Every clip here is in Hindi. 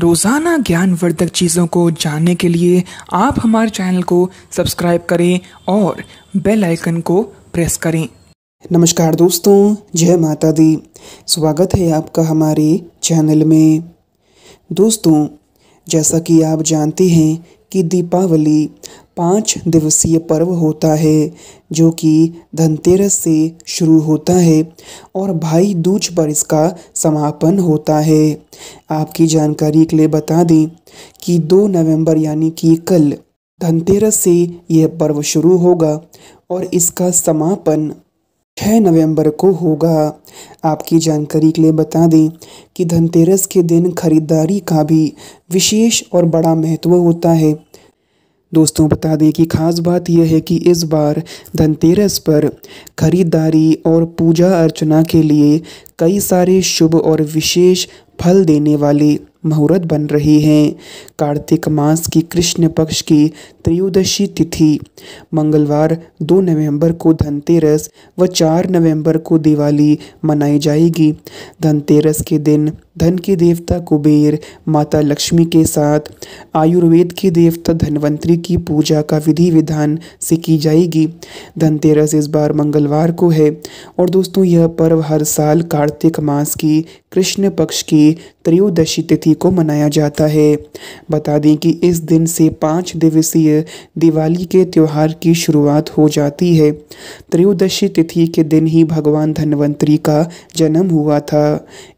रोज़ाना ज्ञानवर्धक चीज़ों को जानने के लिए आप हमारे चैनल को सब्सक्राइब करें और बेल आइकन को प्रेस करें नमस्कार दोस्तों जय माता दी स्वागत है आपका हमारे चैनल में दोस्तों जैसा कि आप जानते हैं कि दीपावली पाँच दिवसीय पर्व होता है जो कि धनतेरस से शुरू होता है और भाई दूज पर इसका समापन होता है आपकी जानकारी के लिए बता दें कि 2 नवंबर यानी कि कल धनतेरस से यह पर्व शुरू होगा और इसका समापन 6 नवंबर को होगा आपकी जानकारी के लिए बता दें कि धनतेरस के दिन खरीदारी का भी विशेष और बड़ा महत्व होता है दोस्तों बता दें कि खास बात यह है कि इस बार धनतेरस पर खरीदारी और पूजा अर्चना के लिए कई सारे शुभ और विशेष फल देने वाली मुहूर्त बन रही हैं कार्तिक मास की कृष्ण पक्ष की त्रयोदशी तिथि मंगलवार 2 नवंबर को धनतेरस व 4 नवंबर को दिवाली मनाई जाएगी धनतेरस के दिन धन के देवता कुबेर माता लक्ष्मी के साथ आयुर्वेद के देवता धनवंतरी की पूजा का विधि विधान से की जाएगी धनतेरस इस बार मंगलवार को है और दोस्तों यह पर्व हर साल कार्तिक मास की कृष्ण पक्ष की त्रयोदशी तिथि को मनाया जाता है बता दें कि इस दिन से पाँच दिवसीय दिवाली के त्यौहार की शुरुआत हो जाती है त्रयोदशी तिथि के दिन ही भगवान धनवंतरी का जन्म हुआ था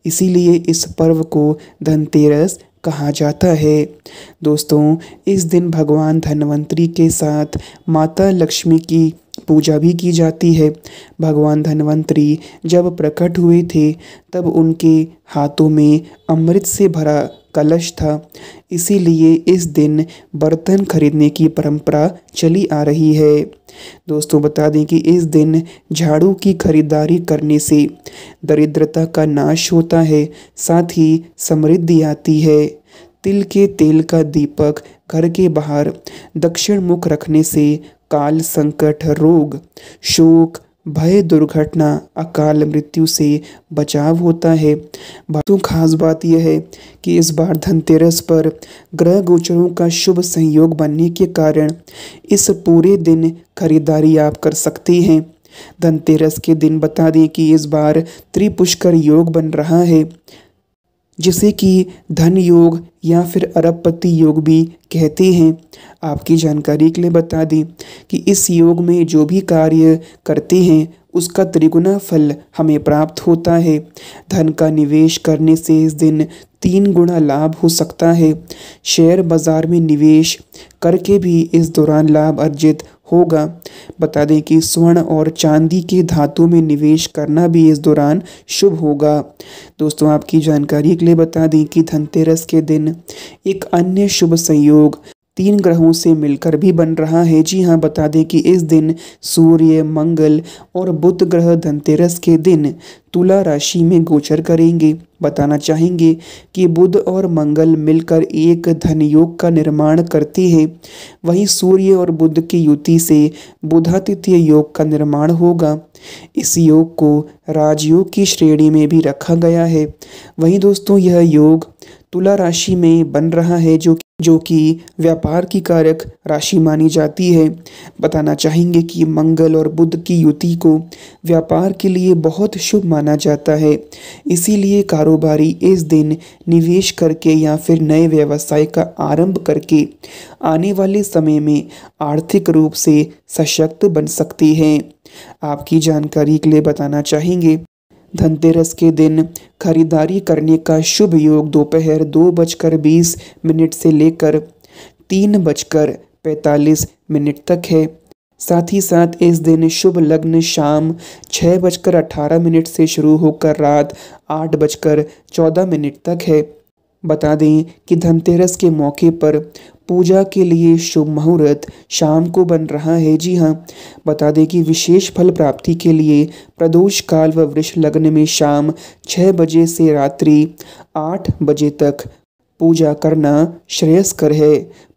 इसीलिए इस पर्व को धनतेरस कहा जाता है दोस्तों इस दिन भगवान धनवंतरी के साथ माता लक्ष्मी की पूजा भी की जाती है भगवान धन्वंतरी जब प्रकट हुए थे तब उनके हाथों में अमृत से भरा कलश था इसीलिए इस दिन बर्तन खरीदने की परंपरा चली आ रही है दोस्तों बता दें कि इस दिन झाड़ू की खरीदारी करने से दरिद्रता का नाश होता है साथ ही समृद्धि आती है तिल के तेल का दीपक घर के बाहर दक्षिण मुख रखने से काल संकट रोग शोक भय दुर्घटना अकाल मृत्यु से बचाव होता है बातों खास बात यह है कि इस बार धनतेरस पर ग्रह गोचरों का शुभ संयोग बनने के कारण इस पूरे दिन खरीदारी आप कर सकते हैं धनतेरस के दिन बता दें कि इस बार त्रिपुष्कर योग बन रहा है जिसे कि धन योग या फिर अरबपति योग भी कहते हैं आपकी जानकारी के लिए बता दें कि इस योग में जो भी कार्य करते हैं उसका त्रिगुना फल हमें प्राप्त होता है धन का निवेश करने से इस दिन तीन गुना लाभ हो सकता है शेयर बाज़ार में निवेश करके भी इस दौरान लाभ अर्जित होगा बता दें कि स्वर्ण और चांदी के धातु में निवेश करना भी इस दौरान शुभ होगा दोस्तों आपकी जानकारी के लिए बता दें कि धनतेरस के दिन एक अन्य शुभ संयोग तीन ग्रहों से मिलकर भी बन रहा है जी हाँ बता दें कि इस दिन सूर्य मंगल और बुध ग्रह धनतेरस के दिन तुला राशि में गोचर करेंगे बताना चाहेंगे कि बुध और मंगल मिलकर एक धन योग का निर्माण करते हैं वहीं सूर्य और बुध की युति से बुधातिथ्य योग का निर्माण होगा इस योग को राजयोग की श्रेणी में भी रखा गया है वहीं दोस्तों यह योग तुला राशि में बन रहा है जो जो कि व्यापार की कारक राशि मानी जाती है बताना चाहेंगे कि मंगल और बुध की युति को व्यापार के लिए बहुत शुभ माना जाता है इसीलिए कारोबारी इस दिन निवेश करके या फिर नए व्यवसाय का आरंभ करके आने वाले समय में आर्थिक रूप से सशक्त बन सकती हैं आपकी जानकारी के लिए बताना चाहेंगे धनतेरस के दिन खरीदारी करने का शुभ योग दोपहर दो बजकर बीस मिनट से लेकर तीन बजकर पैंतालीस मिनट तक है साथ ही साथ इस दिन शुभ लग्न शाम छः बजकर अठारह मिनट से शुरू होकर रात आठ बजकर चौदह मिनट तक है बता दें कि धनतेरस के मौके पर पूजा के लिए शुभ मुहूर्त शाम को बन रहा है जी हाँ बता दें कि विशेष फल प्राप्ति के लिए प्रदोष काल व वृक्ष लग्न में शाम छः बजे से रात्रि आठ बजे तक पूजा करना श्रेयस्कर है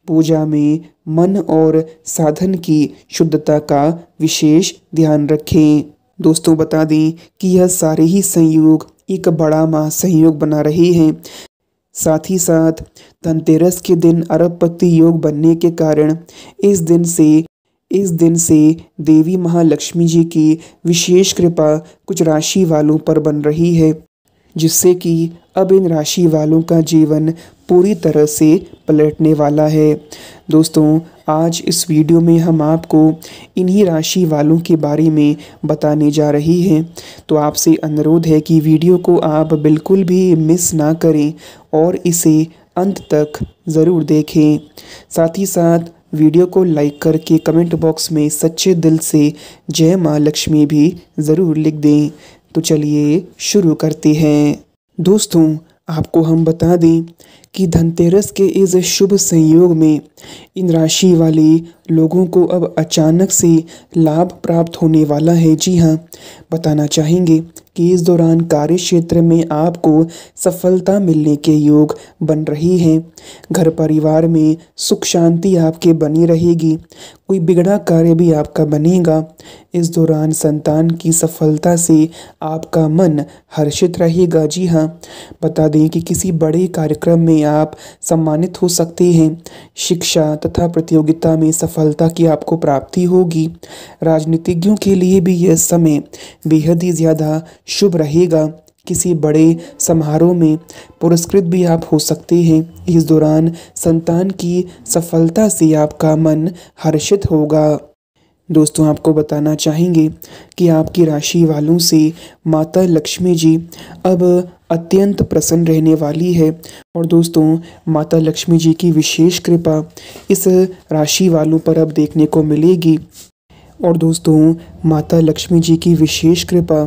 पूजा में मन और साधन की शुद्धता का विशेष ध्यान रखें दोस्तों बता दें कि यह सारे ही संयोग एक बड़ा महासंयोग बना रहे हैं साथ ही साथ धनतेरस के दिन अरबपति योग बनने के कारण इस दिन से इस दिन से देवी महालक्ष्मी जी की विशेष कृपा कुछ राशि वालों पर बन रही है जिससे कि अब इन राशि वालों का जीवन पूरी तरह से पलटने वाला है दोस्तों आज इस वीडियो में हम आपको इन्हीं राशि वालों के बारे में बताने जा रही हैं तो आपसे अनुरोध है कि वीडियो को आप बिल्कुल भी मिस ना करें और इसे अंत तक ज़रूर देखें साथ ही साथ वीडियो को लाइक करके कमेंट बॉक्स में सच्चे दिल से जय माँ लक्ष्मी भी ज़रूर लिख दें तो चलिए शुरू करते हैं दोस्तों आपको हम बता दें कि धनतेरस के इस शुभ संयोग में इन राशि वाले लोगों को अब अचानक से लाभ प्राप्त होने वाला है जी हाँ बताना चाहेंगे कि इस दौरान कार्य क्षेत्र में आपको सफलता मिलने के योग बन रही हैं घर परिवार में सुख शांति आपके बनी रहेगी कोई बिगड़ा कार्य भी आपका बनेगा इस दौरान संतान की सफलता से आपका मन हर्षित रहेगा जी हाँ बता दें कि किसी बड़े कार्यक्रम में आप सम्मानित हो सकते हैं शिक्षा तथा प्रतियोगिता में सफलता की आपको प्राप्ति होगी राजनीतिज्ञों के लिए भी यह समय बेहद ही ज़्यादा शुभ रहेगा किसी बड़े समारोह में पुरस्कृत भी आप हो सकते हैं इस दौरान संतान की सफलता से आपका मन हर्षित होगा दोस्तों आपको बताना चाहेंगे कि आपकी राशि वालों से माता लक्ष्मी जी अब अत्यंत प्रसन्न रहने वाली है और दोस्तों माता लक्ष्मी जी की विशेष कृपा इस राशि वालों पर अब देखने को मिलेगी और दोस्तों माता लक्ष्मी जी की विशेष कृपा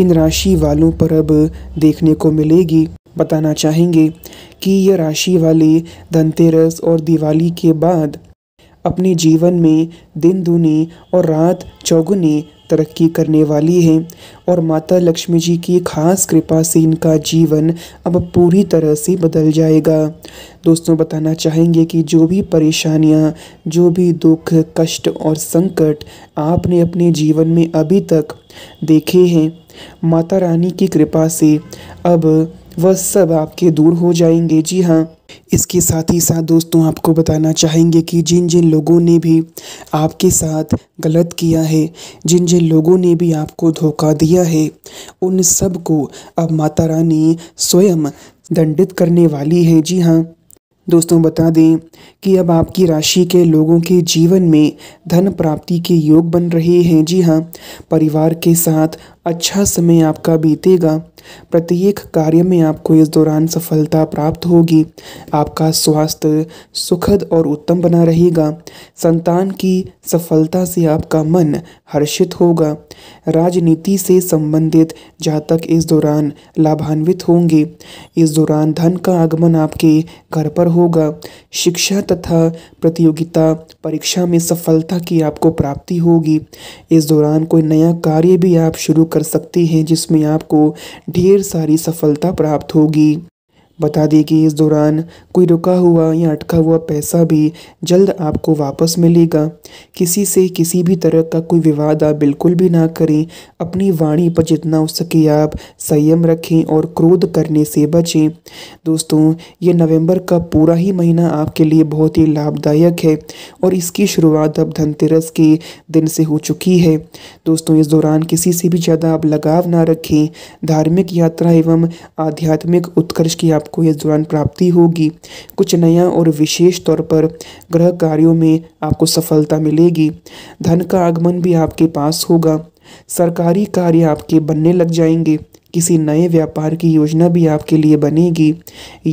इन राशि वालों पर अब देखने को मिलेगी बताना चाहेंगे कि यह राशि वाले धनतेरस और दिवाली के बाद अपने जीवन में दिन दूनी और रात चौगुनी तरक्की करने वाली हैं और माता लक्ष्मी जी की खास कृपा से इनका जीवन अब पूरी तरह से बदल जाएगा दोस्तों बताना चाहेंगे कि जो भी परेशानियां, जो भी दुख कष्ट और संकट आपने अपने जीवन में अभी तक देखे हैं माता रानी की कृपा से अब वह सब आपके दूर हो जाएंगे जी हाँ इसके साथ ही साथ दोस्तों आपको बताना चाहेंगे कि जिन जिन लोगों ने भी आपके साथ गलत किया है जिन जिन लोगों ने भी आपको धोखा दिया है उन सब को अब माता रानी स्वयं दंडित करने वाली है जी हाँ दोस्तों बता दें कि अब आपकी राशि के लोगों के जीवन में धन प्राप्ति के योग बन रहे हैं जी हाँ परिवार के साथ अच्छा समय आपका बीतेगा प्रत्येक कार्य में आपको इस दौरान सफलता प्राप्त होगी आपका स्वास्थ्य सुखद और उत्तम बना रहेगा संतान की सफलता से आपका मन हर्षित होगा राजनीति से संबंधित जातक इस दौरान लाभान्वित होंगे इस दौरान धन का आगमन आपके घर पर होगा शिक्षा तथा प्रतियोगिता परीक्षा में सफलता की आपको प्राप्ति होगी इस दौरान कोई नया कार्य भी आप शुरू कर कर सकते हैं जिसमें आपको ढेर सारी सफलता प्राप्त होगी बता दें कि इस दौरान कोई रुका हुआ या अटका हुआ पैसा भी जल्द आपको वापस मिलेगा किसी से किसी भी तरह का कोई विवाद आप बिल्कुल भी ना करें अपनी वाणी पर जितना हो सके आप संयम रखें और क्रोध करने से बचें दोस्तों ये नवंबर का पूरा ही महीना आपके लिए बहुत ही लाभदायक है और इसकी शुरुआत अब धनतेरस के दिन से हो चुकी है दोस्तों इस दौरान किसी से भी ज़्यादा आप लगाव ना रखें धार्मिक यात्रा एवं आध्यात्मिक उत्कर्ष की आप आपको इस दौरान प्राप्ति होगी कुछ नया और विशेष तौर पर ग्रह कार्यों में आपको सफलता मिलेगी धन का आगमन भी आपके पास होगा सरकारी कार्य आपके बनने लग जाएंगे किसी नए व्यापार की योजना भी आपके लिए बनेगी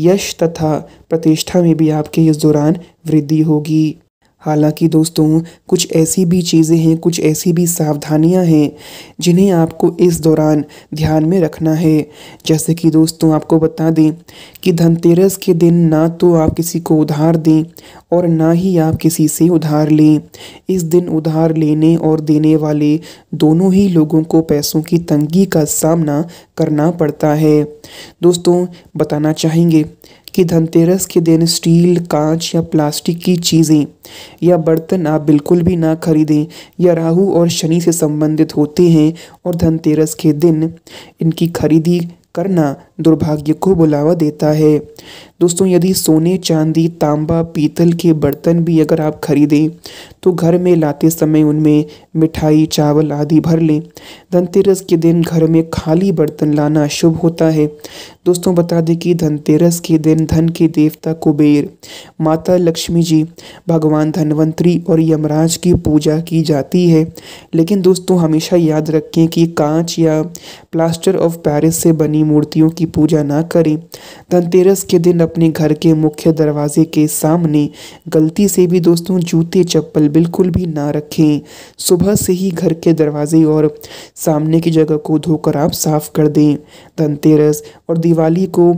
यश तथा प्रतिष्ठा में भी आपके इस दौरान वृद्धि होगी हालांकि दोस्तों कुछ ऐसी भी चीज़ें हैं कुछ ऐसी भी सावधानियां हैं जिन्हें आपको इस दौरान ध्यान में रखना है जैसे कि दोस्तों आपको बता दें कि धनतेरस के दिन ना तो आप किसी को उधार दें और ना ही आप किसी से उधार लें इस दिन उधार लेने और देने वाले दोनों ही लोगों को पैसों की तंगी का सामना करना पड़ता है दोस्तों बताना चाहेंगे कि धनतेरस के दिन स्टील कांच या प्लास्टिक की चीज़ें या बर्तन आप बिल्कुल भी ना खरीदें या राहु और शनि से संबंधित होते हैं और धनतेरस के दिन इनकी खरीदी करना दुर्भाग्य को बुलावा देता है दोस्तों यदि सोने चांदी तांबा पीतल के बर्तन भी अगर आप खरीदें तो घर में लाते समय उनमें मिठाई चावल आदि भर लें धनतेरस के दिन घर में खाली बर्तन लाना शुभ होता है दोस्तों बता दें कि धनतेरस के दिन धन के देवता कुबेर माता लक्ष्मी जी भगवान धनवंतरी और यमराज की पूजा की जाती है लेकिन दोस्तों हमेशा याद रखें कि कांच या प्लास्टर ऑफ पैरिस से बनी मूर्तियों की पूजा ना करें धनतेरस के दिन अपने घर के मुख्य दरवाजे के सामने गलती से भी दोस्तों जूते चप्पल बिल्कुल भी ना रखें सुबह से ही घर के दरवाजे और सामने की जगह को धोकर आप साफ कर दें धनतेरस और दिवाली को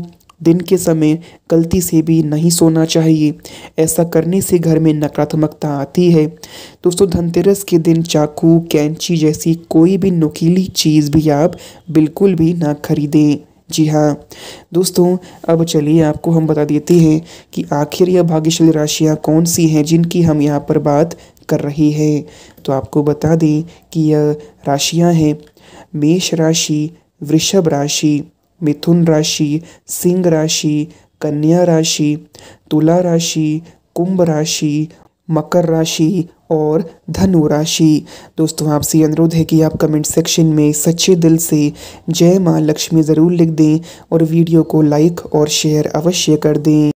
दिन के समय गलती से भी नहीं सोना चाहिए ऐसा करने से घर में नकारात्मकता आती है दोस्तों धनतेरस के दिन चाकू कैंची जैसी कोई भी नुकीली चीज़ भी आप बिल्कुल भी ना खरीदें जी हाँ दोस्तों अब चलिए आपको हम बता देते हैं कि आखिर यह भाग्यशाली राशियाँ कौन सी हैं जिनकी हम यहाँ पर बात कर रहे हैं तो आपको बता दें कि यह राशियाँ हैं मेष राशि वृषभ राशि मिथुन राशि सिंह राशि कन्या राशि तुला राशि कुंभ राशि मकर राशि और धनु राशि दोस्तों आपसे अनुरोध है कि आप कमेंट सेक्शन में सच्चे दिल से जय माँ लक्ष्मी ज़रूर लिख दें और वीडियो को लाइक और शेयर अवश्य कर दें